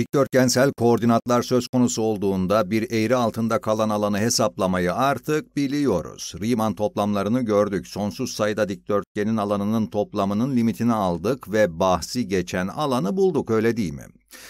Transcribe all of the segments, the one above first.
Dikdörtgensel koordinatlar söz konusu olduğunda bir eğri altında kalan alanı hesaplamayı artık biliyoruz. Riemann toplamlarını gördük. Sonsuz sayıda dikdörtgenin alanının toplamının limitini aldık ve bahsi geçen alanı bulduk öyle değil mi?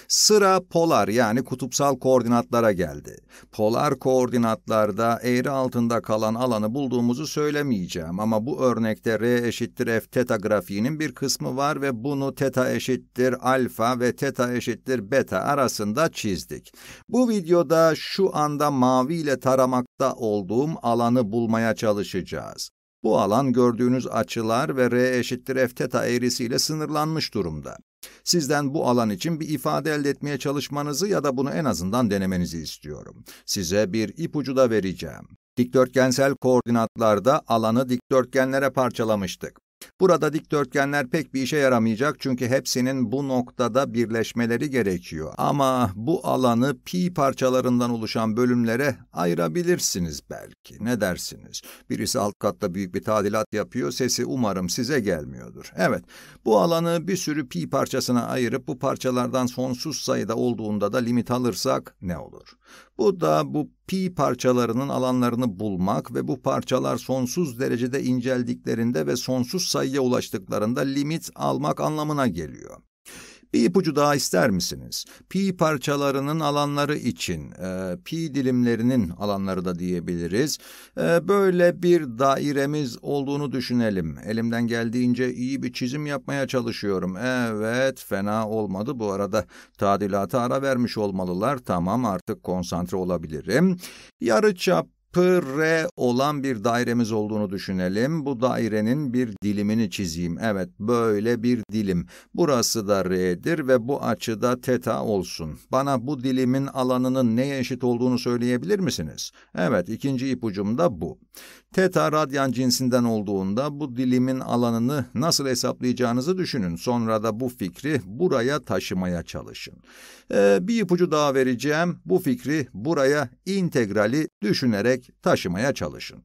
Sıra polar yani kutupsal koordinatlara geldi. Polar koordinatlarda eğri altında kalan alanı bulduğumuzu söylemeyeceğim ama bu örnekte R eşittir F teta grafiğinin bir kısmı var ve bunu teta eşittir alfa ve teta eşittir beta arasında çizdik. Bu videoda şu anda mavi ile taramakta olduğum alanı bulmaya çalışacağız. Bu alan gördüğünüz açılar ve R eşittir f teta eğrisiyle sınırlanmış durumda. Sizden bu alan için bir ifade elde etmeye çalışmanızı ya da bunu en azından denemenizi istiyorum. Size bir ipucu da vereceğim. Dikdörtgensel koordinatlarda alanı dikdörtgenlere parçalamıştık. Burada dikdörtgenler pek bir işe yaramayacak çünkü hepsinin bu noktada birleşmeleri gerekiyor. Ama bu alanı pi parçalarından oluşan bölümlere ayırabilirsiniz belki. Ne dersiniz? Birisi alt katta büyük bir tadilat yapıyor, sesi umarım size gelmiyordur. Evet, bu alanı bir sürü pi parçasına ayırıp bu parçalardan sonsuz sayıda olduğunda da limit alırsak ne olur? Bu da bu pi parçalarının alanlarını bulmak ve bu parçalar sonsuz derecede inceldiklerinde ve sonsuz sayıya ulaştıklarında limit almak anlamına geliyor. Bir ipucu daha ister misiniz? Pi parçalarının alanları için, e, pi dilimlerinin alanları da diyebiliriz. E, böyle bir dairemiz olduğunu düşünelim. Elimden geldiğince iyi bir çizim yapmaya çalışıyorum. Evet, fena olmadı bu arada. Tadilata ara vermiş olmalılar. Tamam, artık konsantre olabilirim. Yarı çap PR olan bir dairemiz olduğunu düşünelim. Bu dairenin bir dilimini çizeyim. Evet, böyle bir dilim. Burası da R'dir ve bu açıda teta olsun. Bana bu dilimin alanının neye eşit olduğunu söyleyebilir misiniz? Evet, ikinci ipucum da bu. Teta radyan cinsinden olduğunda bu dilimin alanını nasıl hesaplayacağınızı düşünün. Sonra da bu fikri buraya taşımaya çalışın. Ee, bir ipucu daha vereceğim. Bu fikri buraya integrali düşünerek taşımaya çalışın.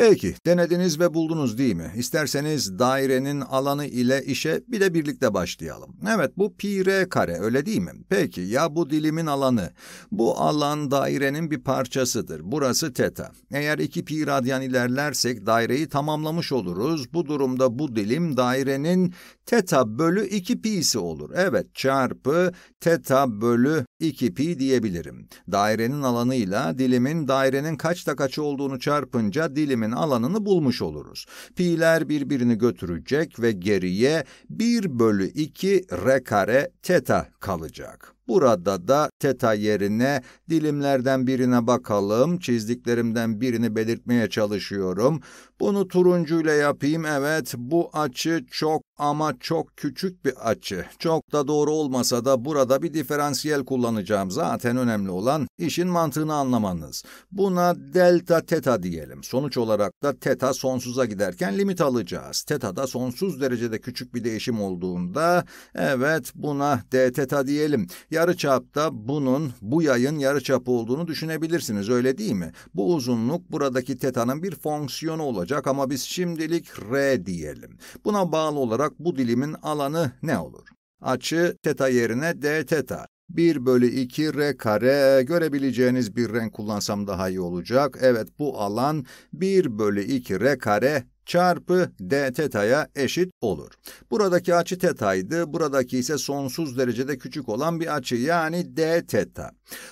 Peki, denediniz ve buldunuz değil mi? İsterseniz dairenin alanı ile işe bir de birlikte başlayalım. Evet, bu pi r kare öyle değil mi? Peki, ya bu dilimin alanı? Bu alan dairenin bir parçasıdır. Burası teta. Eğer 2 pi radyan ilerlersek daireyi tamamlamış oluruz. Bu durumda bu dilim dairenin teta bölü 2 pi'si olur. Evet, çarpı teta bölü 2 pi diyebilirim. Dairenin alanıyla dilimin dairenin kaçta kaç olduğunu çarpınca dilimin değişiminin alanını bulmuş oluruz. Pi'ler birbirini götürecek ve geriye 1 bölü 2 r kare teta kalacak. Burada da teta yerine dilimlerden birine bakalım. Çizdiklerimden birini belirtmeye çalışıyorum. Bunu turuncuyla yapayım. Evet bu açı çok ama çok küçük bir açı. Çok da doğru olmasa da burada bir diferansiyel kullanacağım. Zaten önemli olan işin mantığını anlamanız. Buna delta teta diyelim. Sonuç olarak da teta sonsuza giderken limit alacağız. Teta da sonsuz derecede küçük bir değişim olduğunda evet buna d teta diyelim. Yarı çapta, bunun bu yayın yarı çapı olduğunu düşünebilirsiniz öyle değil mi? Bu uzunluk buradaki tetanın bir fonksiyonu olacak ama biz şimdilik r diyelim. Buna bağlı olarak bu dilimin alanı ne olur? Açı teta yerine d teta. 1 bölü 2 r kare görebileceğiniz bir renk kullansam daha iyi olacak. Evet bu alan 1 bölü 2 r kare çarpı d teta'ya eşit olur. Buradaki açı teta'ydı, buradaki ise sonsuz derecede küçük olan bir açı yani d teta.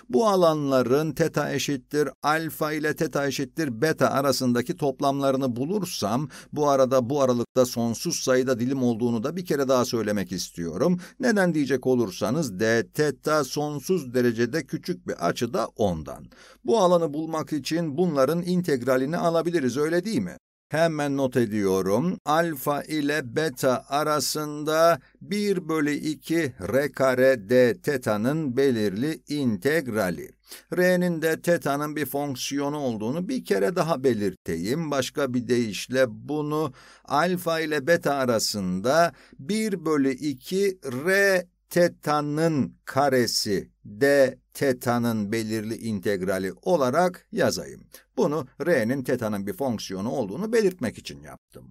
Bu alanların teta eşittir, alfa ile teta eşittir, beta arasındaki toplamlarını bulursam, bu arada bu aralıkta sonsuz sayıda dilim olduğunu da bir kere daha söylemek istiyorum. Neden diyecek olursanız d teta sonsuz derecede küçük bir açı da ondan. Bu alanı bulmak için bunların integralini alabiliriz öyle değil mi? Hemen not ediyorum. Alfa ile beta arasında 1 bölü 2 r kare d tetanın belirli integrali. R'nin de tetanın bir fonksiyonu olduğunu bir kere daha belirteyim. Başka bir deyişle bunu alfa ile beta arasında 1 bölü 2 r tetanın karesi d teta'nın belirli integrali olarak yazayım. Bunu r'nin teta'nın bir fonksiyonu olduğunu belirtmek için yaptım.